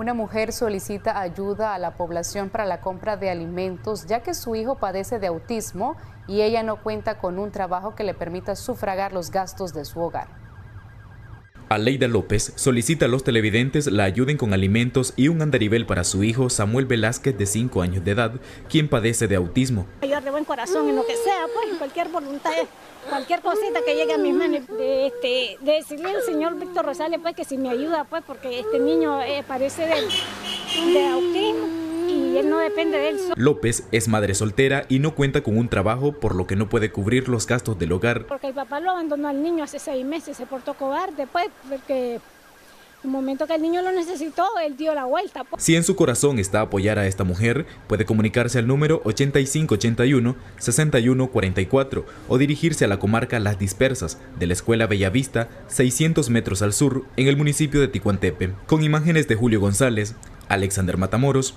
Una mujer solicita ayuda a la población para la compra de alimentos ya que su hijo padece de autismo y ella no cuenta con un trabajo que le permita sufragar los gastos de su hogar. Aleida López solicita a los televidentes la ayuden con alimentos y un andarivel para su hijo Samuel Velázquez de 5 años de edad, quien padece de autismo. Ayudar de buen corazón en lo que sea, pues cualquier voluntad, cualquier cosita que llegue a mis manos. De, este, de decirle al señor Víctor Rosales pues que si me ayuda pues porque este niño eh, parece de, de depende de él. López es madre soltera y no cuenta con un trabajo, por lo que no puede cubrir los gastos del hogar. Porque el papá lo abandonó al niño hace seis meses, se portó cobarde, pues, momento que el niño lo necesitó, él dio la vuelta. Pues. Si en su corazón está apoyar a esta mujer, puede comunicarse al número 8581-6144 o dirigirse a la comarca Las Dispersas de la Escuela Bellavista, 600 metros al sur, en el municipio de Ticuantepe. Con imágenes de Julio González, Alexander Matamoros,